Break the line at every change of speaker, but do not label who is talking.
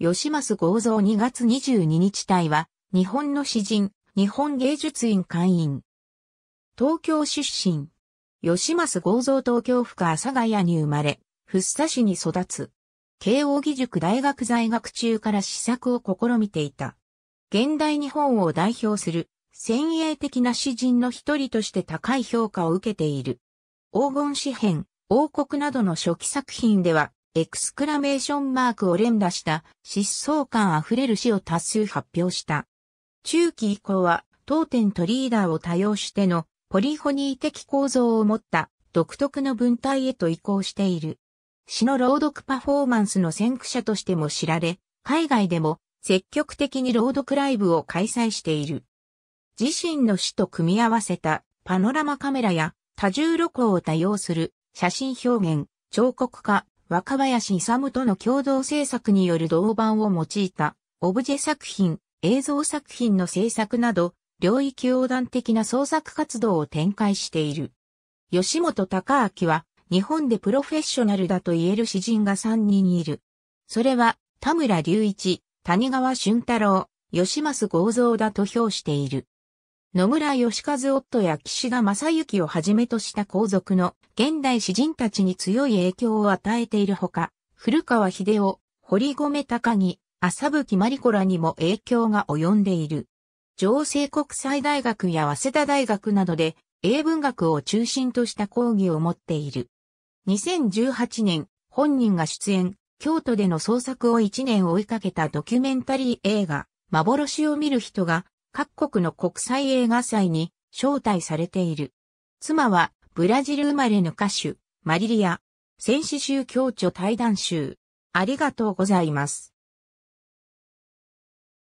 吉増豪造2月22日隊は、日本の詩人、日本芸術院会員。東京出身。吉増豪造東京府下阿佐ヶ谷に生まれ、福生市に育つ。慶応義塾大学在学中から試作を試みていた。現代日本を代表する、先鋭的な詩人の一人として高い評価を受けている。黄金詩編、王国などの初期作品では、エクスクラメーションマークを連打した疾走感あふれる死を多数発表した。中期以降は当店とリーダーを多用してのポリフォニー的構造を持った独特の文体へと移行している。詩の朗読パフォーマンスの先駆者としても知られ、海外でも積極的に朗読ライブを開催している。自身の詩と組み合わせたパノラマカメラや多重録音を多用する写真表現、彫刻家、若林勇との共同制作による銅板を用いた、オブジェ作品、映像作品の制作など、領域横断的な創作活動を展開している。吉本隆明は、日本でプロフェッショナルだと言える詩人が3人いる。それは、田村隆一、谷川俊太郎、吉増豪造だと評している。野村義和夫や岸田正幸をはじめとした皇族の現代詩人たちに強い影響を与えているほか、古川秀夫、堀米高木、浅吹真理子らにも影響が及んでいる。上西国際大学や早稲田大学などで英文学を中心とした講義を持っている。2018年、本人が出演、京都での創作を1年追いかけたドキュメンタリー映画、幻を見る人が各国の国際映画祭に招待されている。妻はブラジル生まれの歌手、マリリア。戦士集教著対談集。ありがとうございます。